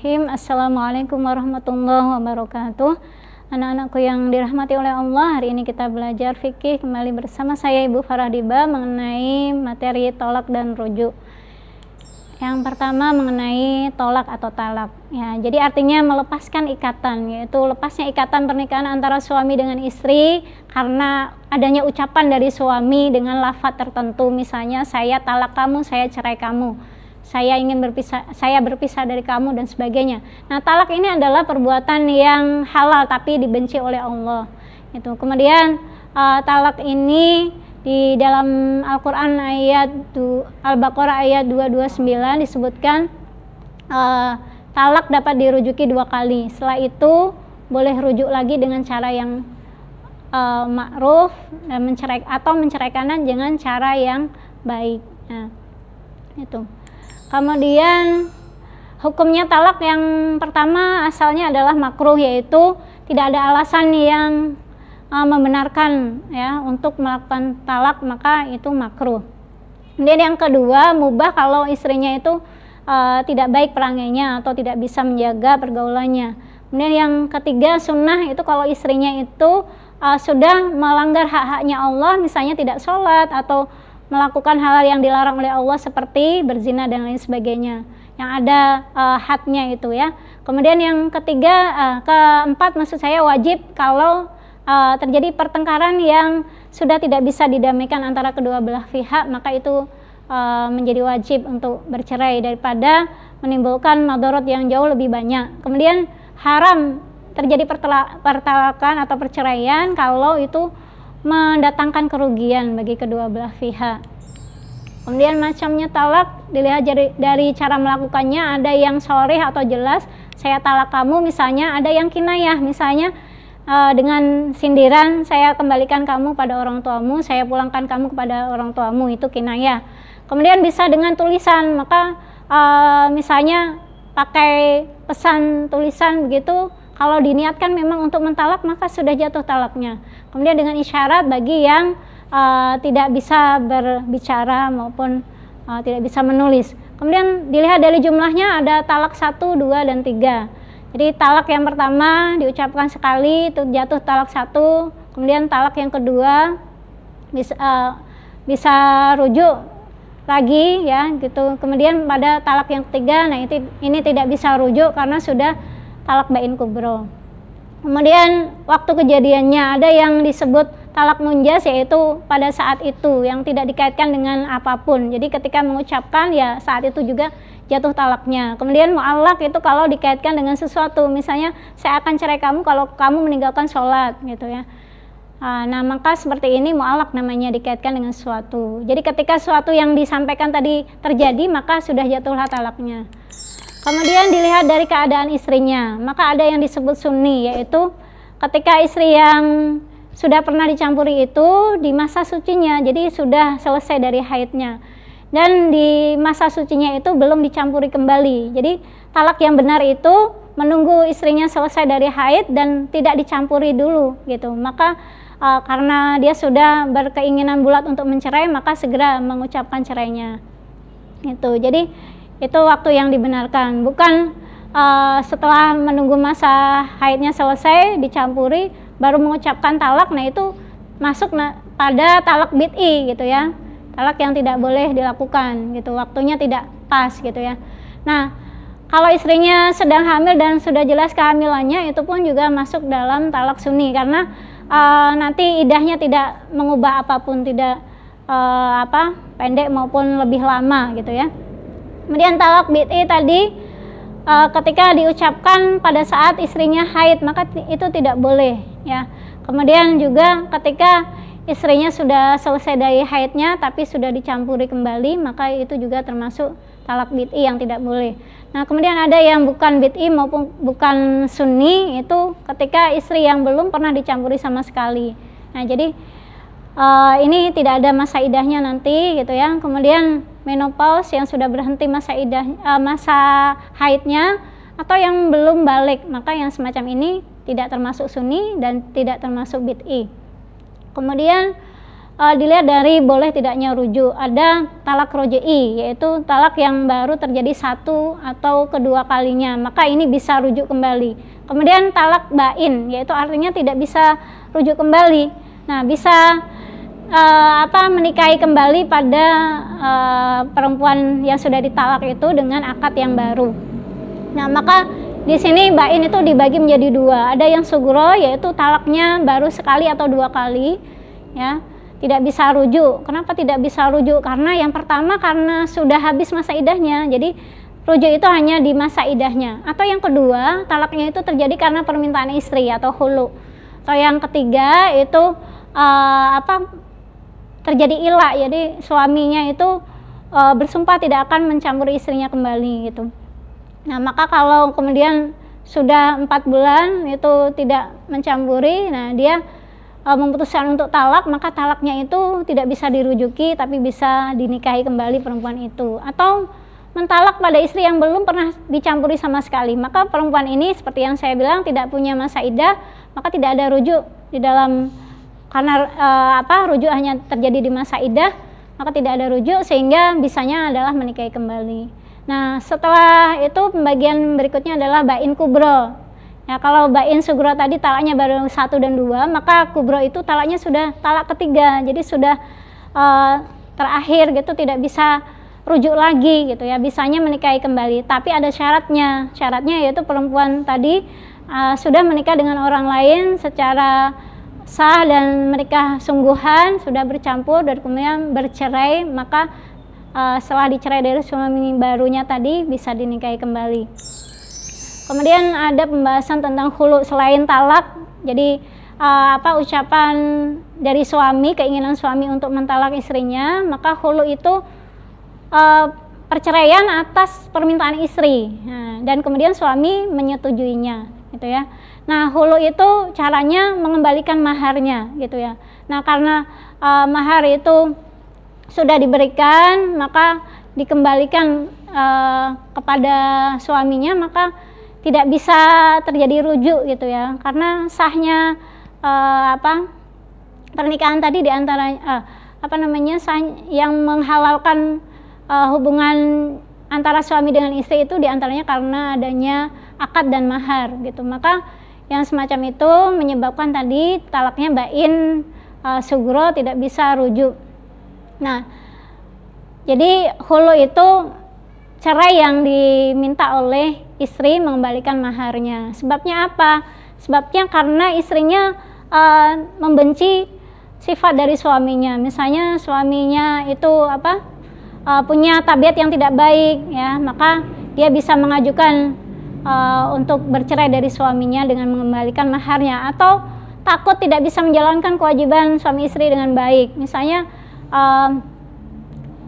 Bismillahirrahmanirrahim. Assalamualaikum warahmatullahi wabarakatuh. Anak-anakku yang dirahmati oleh Allah, hari ini kita belajar fikih kembali bersama saya Ibu Farah Diba mengenai materi tolak dan rujuk. Yang pertama mengenai tolak atau talak. Ya, jadi artinya melepaskan ikatan, yaitu lepasnya ikatan pernikahan antara suami dengan istri karena adanya ucapan dari suami dengan lafat tertentu, misalnya saya talak kamu, saya cerai kamu saya ingin berpisah saya berpisah dari kamu dan sebagainya. Nah, talak ini adalah perbuatan yang halal tapi dibenci oleh Allah. Itu. Kemudian uh, talak ini di dalam Al-Qur'an ayat Al-Baqarah ayat 229 disebutkan uh, talak dapat dirujuki dua kali. Setelah itu boleh rujuk lagi dengan cara yang uh, ma'ruf dan mencerai atau menceraikan dengan cara yang baik. Nah, itu. Kemudian hukumnya talak yang pertama asalnya adalah makruh yaitu tidak ada alasan yang uh, membenarkan ya untuk melakukan talak maka itu makruh. Kemudian yang kedua mubah kalau istrinya itu uh, tidak baik perangainya atau tidak bisa menjaga pergaulannya. Kemudian yang ketiga sunnah itu kalau istrinya itu uh, sudah melanggar hak-haknya Allah misalnya tidak sholat atau melakukan hal-hal yang dilarang oleh Allah seperti berzina dan lain sebagainya yang ada uh, haknya itu ya. Kemudian yang ketiga, uh, keempat maksud saya wajib kalau uh, terjadi pertengkaran yang sudah tidak bisa didamaikan antara kedua belah pihak, maka itu uh, menjadi wajib untuk bercerai daripada menimbulkan madorot yang jauh lebih banyak. Kemudian haram terjadi pertalakan atau perceraian kalau itu mendatangkan kerugian bagi kedua belah pihak. Kemudian macamnya talak dilihat dari, dari cara melakukannya ada yang sore atau jelas saya talak kamu misalnya ada yang kinayah misalnya uh, dengan sindiran saya kembalikan kamu pada orang tuamu saya pulangkan kamu kepada orang tuamu itu kinayah. Kemudian bisa dengan tulisan maka uh, misalnya pakai pesan tulisan begitu kalau diniatkan memang untuk mentalak maka sudah jatuh talaknya. Kemudian dengan isyarat bagi yang uh, tidak bisa berbicara maupun uh, tidak bisa menulis. Kemudian dilihat dari jumlahnya ada talak satu, dua dan tiga. Jadi talak yang pertama diucapkan sekali itu jatuh talak satu. kemudian talak yang kedua bisa uh, eh, bisa rujuk lagi ya gitu. Kemudian pada talak yang ketiga nah ini, ini tidak bisa rujuk karena sudah talak bain kubro. Kemudian waktu kejadiannya ada yang disebut talak munjas yaitu pada saat itu yang tidak dikaitkan dengan apapun. Jadi ketika mengucapkan ya saat itu juga jatuh talaknya. Kemudian mu'alak itu kalau dikaitkan dengan sesuatu, misalnya saya akan cerai kamu kalau kamu meninggalkan sholat gitu ya. Ah, nah maka seperti ini mu'alak namanya dikaitkan dengan sesuatu. Jadi ketika sesuatu yang disampaikan tadi terjadi maka sudah jatuhlah talaknya. Kemudian dilihat dari keadaan istrinya. Maka ada yang disebut sunni yaitu ketika istri yang sudah pernah dicampuri itu di masa sucinya, jadi sudah selesai dari haidnya. Dan di masa sucinya itu belum dicampuri kembali. Jadi talak yang benar itu menunggu istrinya selesai dari haid dan tidak dicampuri dulu gitu. Maka e, karena dia sudah berkeinginan bulat untuk mencerai, maka segera mengucapkan cerainya. itu. Jadi itu waktu yang dibenarkan bukan uh, setelah menunggu masa haidnya selesai dicampuri baru mengucapkan talak nah itu masuk na pada talak bid'i gitu ya talak yang tidak boleh dilakukan gitu waktunya tidak pas gitu ya nah kalau istrinya sedang hamil dan sudah jelas kehamilannya itu pun juga masuk dalam talak sunni karena uh, nanti idahnya tidak mengubah apapun tidak uh, apa pendek maupun lebih lama gitu ya kemudian talak bid'i tadi uh, ketika diucapkan pada saat istrinya haid maka itu tidak boleh ya kemudian juga ketika istrinya sudah selesai dari haidnya tapi sudah dicampuri kembali maka itu juga termasuk talak bid'i yang tidak boleh nah kemudian ada yang bukan bid'i maupun bukan sunni itu ketika istri yang belum pernah dicampuri sama sekali nah jadi uh, ini tidak ada masa idahnya nanti gitu ya kemudian menopause yang sudah berhenti masa idah uh, masa haidnya atau yang belum balik maka yang semacam ini tidak termasuk sunni dan tidak termasuk bid'i kemudian uh, dilihat dari boleh tidaknya rujuk ada talak roji, yaitu talak yang baru terjadi satu atau kedua kalinya maka ini bisa rujuk kembali kemudian talak bain yaitu artinya tidak bisa rujuk kembali nah bisa uh, apa menikahi kembali pada uh, perempuan yang sudah ditalak itu dengan akad yang baru. Nah, maka di sini bain itu dibagi menjadi dua. Ada yang sugro yaitu talaknya baru sekali atau dua kali ya. Tidak bisa rujuk. Kenapa tidak bisa rujuk? Karena yang pertama karena sudah habis masa idahnya. Jadi rujuk itu hanya di masa idahnya. Atau yang kedua, talaknya itu terjadi karena permintaan istri atau hulu. Atau yang ketiga itu uh, apa terjadi ila jadi suaminya itu e, bersumpah tidak akan mencampuri istrinya kembali gitu nah maka kalau kemudian sudah empat bulan itu tidak mencampuri nah dia e, memutuskan untuk talak maka talaknya itu tidak bisa dirujuki tapi bisa dinikahi kembali perempuan itu atau mentalak pada istri yang belum pernah dicampuri sama sekali maka perempuan ini seperti yang saya bilang tidak punya masa idah maka tidak ada rujuk di dalam karena e, apa rujuk hanya terjadi di masa idah maka tidak ada rujuk sehingga bisanya adalah menikahi kembali nah setelah itu pembagian berikutnya adalah bain kubro ya kalau bain sugro tadi talaknya baru satu dan dua maka kubro itu talaknya sudah talak ketiga jadi sudah e, terakhir gitu tidak bisa rujuk lagi gitu ya bisanya menikahi kembali tapi ada syaratnya syaratnya yaitu perempuan tadi uh, sudah menikah dengan orang lain secara sah dan mereka sungguhan sudah bercampur dan kemudian bercerai maka uh, setelah dicerai dari suami barunya tadi bisa dinikahi kembali. Kemudian ada pembahasan tentang hulu selain talak. Jadi uh, apa ucapan dari suami keinginan suami untuk mentalak istrinya, maka hulu itu uh, perceraian atas permintaan istri. Nah, dan kemudian suami menyetujuinya, gitu ya. Nah, hulu itu caranya mengembalikan maharnya gitu ya. Nah, karena e, mahar itu sudah diberikan, maka dikembalikan e, kepada suaminya maka tidak bisa terjadi rujuk gitu ya. Karena sahnya e, apa? pernikahan tadi di antara e, apa namanya? Sah, yang menghalalkan e, hubungan antara suami dengan istri itu diantaranya karena adanya akad dan mahar gitu maka yang semacam itu menyebabkan tadi talaknya Bain uh, eh, Sugro tidak bisa rujuk. Nah, jadi hulu itu cerai yang diminta oleh istri mengembalikan maharnya. Sebabnya apa? Sebabnya karena istrinya uh, membenci sifat dari suaminya. Misalnya suaminya itu apa? Uh, punya tabiat yang tidak baik ya, maka dia bisa mengajukan uh, untuk bercerai dari suaminya dengan mengembalikan maharnya atau takut tidak bisa menjalankan kewajiban suami istri dengan baik. Misalnya uh,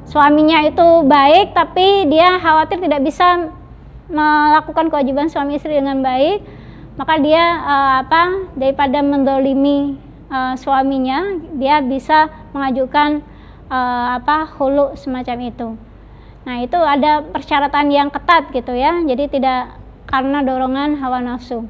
suaminya itu baik tapi dia khawatir tidak bisa melakukan kewajiban suami istri dengan baik, maka dia uh, apa daripada mendolimi uh, suaminya, dia bisa mengajukan uh, apa hulu semacam itu. Nah, itu ada persyaratan yang ketat gitu ya. Jadi tidak karena dorongan hawa nafsu.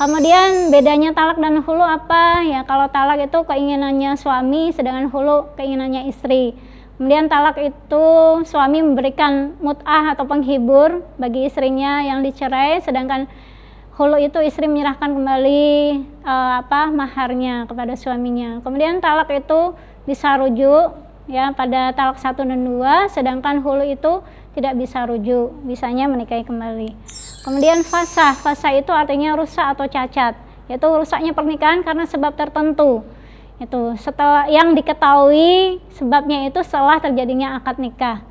Kemudian bedanya talak dan hulu apa? Ya kalau talak itu keinginannya suami, sedangkan hulu keinginannya istri. Kemudian talak itu suami memberikan mut'ah atau penghibur bagi istrinya yang dicerai, sedangkan hulu itu istri menyerahkan kembali uh, apa maharnya kepada suaminya. Kemudian talak itu bisa rujuk ya pada talak satu dan dua, sedangkan hulu itu tidak bisa rujuk, bisanya menikahi kembali. Kemudian fasa fasa itu artinya rusak atau cacat, yaitu rusaknya pernikahan karena sebab tertentu. Itu setelah yang diketahui sebabnya itu setelah terjadinya akad nikah.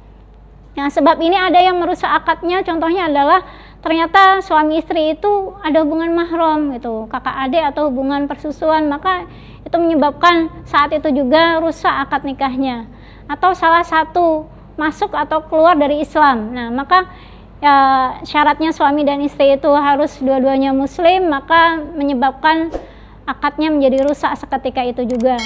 Nah, sebab ini ada yang merusak akadnya, contohnya adalah ternyata suami istri itu ada hubungan mahram gitu, kakak adik atau hubungan persusuan, maka itu menyebabkan saat itu juga rusak akad nikahnya. Atau salah satu masuk atau keluar dari Islam. Nah, maka e, syaratnya suami dan istri itu harus dua-duanya muslim, maka menyebabkan akadnya menjadi rusak seketika itu juga.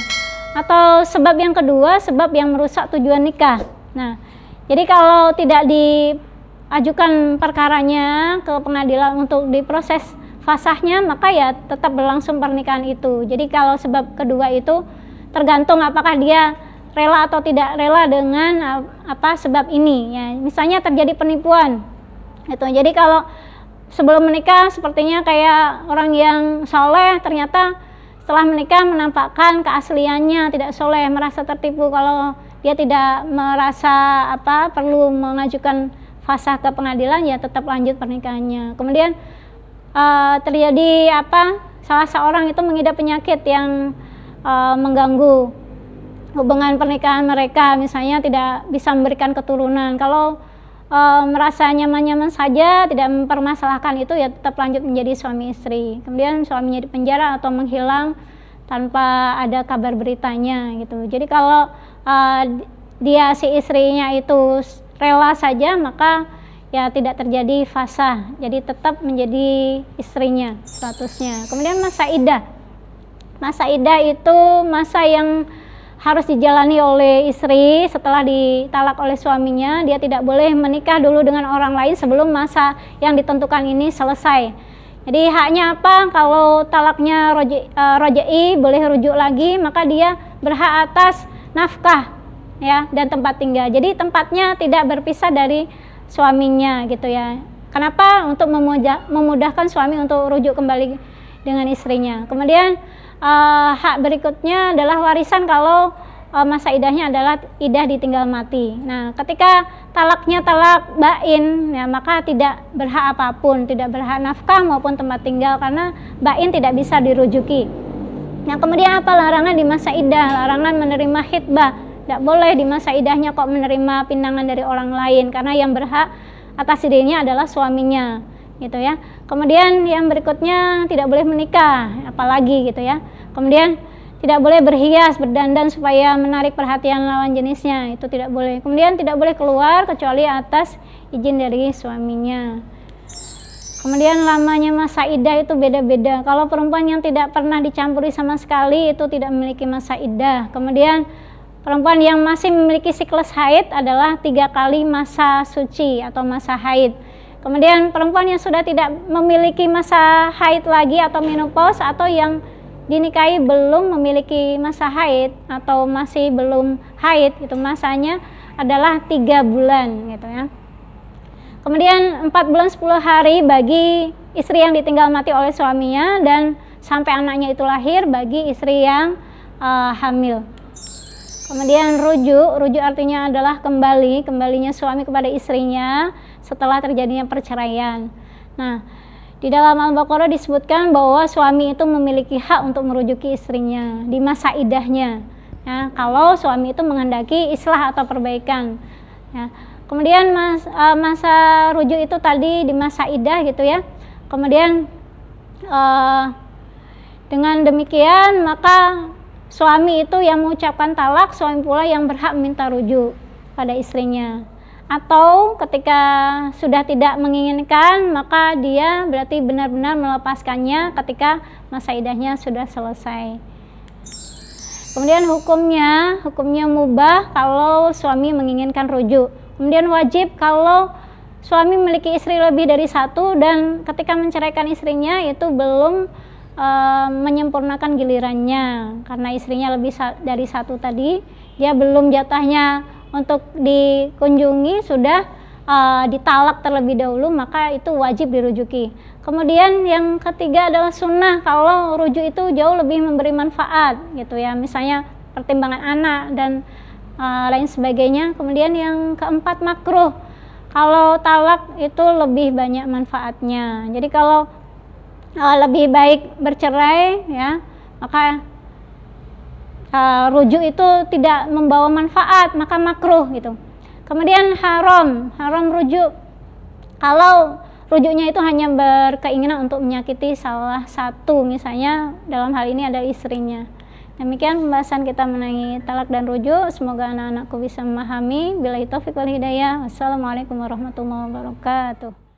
Atau sebab yang kedua, sebab yang merusak tujuan nikah. Nah, jadi kalau tidak diajukan perkaranya ke pengadilan untuk diproses fasahnya, maka ya tetap berlangsung pernikahan itu. Jadi kalau sebab kedua itu tergantung apakah dia rela atau tidak rela dengan eh, apa sebab ini ya misalnya terjadi penipuan itu jadi kalau sebelum menikah sepertinya kayak orang yang soleh ternyata setelah menikah menampakkan keasliannya tidak soleh merasa tertipu kalau dia tidak merasa apa perlu mengajukan fasa ke pengadilan ya tetap lanjut pernikahannya kemudian uh, terjadi apa salah seorang itu mengidap penyakit yang uh, mengganggu hubungan pernikahan mereka misalnya tidak bisa memberikan keturunan kalau e, merasa nyaman-nyaman saja tidak mempermasalahkan itu ya tetap lanjut menjadi suami istri kemudian suaminya di penjara atau menghilang tanpa ada kabar beritanya gitu jadi kalau e, dia si istrinya itu rela saja maka ya tidak terjadi fasa jadi tetap menjadi istrinya statusnya kemudian masa idah masa idah itu masa yang harus dijalani oleh istri setelah ditalak oleh suaminya. Dia tidak boleh menikah dulu dengan orang lain sebelum masa yang ditentukan ini selesai. Jadi haknya apa? Kalau talaknya roji, e, rojai boleh rujuk lagi, maka dia berhak atas nafkah ya dan tempat tinggal. Jadi tempatnya tidak berpisah dari suaminya gitu ya. Kenapa? Untuk memudahkan suami untuk rujuk kembali dengan istrinya. Kemudian uh, hak berikutnya adalah warisan kalau uh, masa idahnya adalah idah ditinggal mati. Nah, ketika talaknya talak bain, ya maka tidak berhak apapun, tidak berhak nafkah maupun tempat tinggal karena bain tidak bisa dirujuki. Nah, kemudian apa larangan di masa idah? Larangan menerima hitbah. Tidak boleh di masa idahnya kok menerima pinangan dari orang lain karena yang berhak atas dirinya adalah suaminya gitu ya. Kemudian yang berikutnya tidak boleh menikah, apalagi gitu ya. Kemudian tidak boleh berhias, berdandan supaya menarik perhatian lawan jenisnya, itu tidak boleh. Kemudian tidak boleh keluar kecuali atas izin dari suaminya. Kemudian lamanya masa idah itu beda-beda. Kalau perempuan yang tidak pernah dicampuri sama sekali itu tidak memiliki masa idah. Kemudian perempuan yang masih memiliki siklus haid adalah tiga kali masa suci atau masa haid. Kemudian perempuan yang sudah tidak memiliki masa haid lagi atau menopause atau yang dinikahi belum memiliki masa haid atau masih belum haid itu masanya adalah tiga bulan gitu ya. Kemudian 4 bulan 10 hari bagi istri yang ditinggal mati oleh suaminya dan sampai anaknya itu lahir bagi istri yang uh, hamil. Kemudian rujuk, rujuk artinya adalah kembali, kembalinya suami kepada istrinya setelah terjadinya perceraian. Nah, di dalam Al-Baqarah disebutkan bahwa suami itu memiliki hak untuk merujuki istrinya di masa idahnya. Ya, kalau suami itu menghendaki islah atau perbaikan. Ya. Kemudian mas, uh, masa rujuk itu tadi di masa idah gitu ya. Kemudian uh, dengan demikian maka suami itu yang mengucapkan talak, suami pula yang berhak minta rujuk pada istrinya atau ketika sudah tidak menginginkan maka dia berarti benar-benar melepaskannya ketika masa idahnya sudah selesai kemudian hukumnya hukumnya mubah kalau suami menginginkan rujuk kemudian wajib kalau suami memiliki istri lebih dari satu dan ketika menceraikan istrinya itu belum e, menyempurnakan gilirannya karena istrinya lebih dari satu tadi dia belum jatahnya untuk dikunjungi sudah uh, ditalak terlebih dahulu maka itu wajib dirujuki. Kemudian yang ketiga adalah sunnah kalau rujuk itu jauh lebih memberi manfaat gitu ya misalnya pertimbangan anak dan uh, lain sebagainya. Kemudian yang keempat makruh kalau talak itu lebih banyak manfaatnya. Jadi kalau uh, lebih baik bercerai ya maka uh, rujuk itu tidak membawa manfaat maka makruh gitu kemudian haram haram rujuk kalau rujuknya itu hanya berkeinginan untuk menyakiti salah satu misalnya dalam hal ini ada istrinya demikian pembahasan kita mengenai talak dan rujuk semoga anak-anakku bisa memahami bila itu wal hidayah wassalamualaikum warahmatullahi wabarakatuh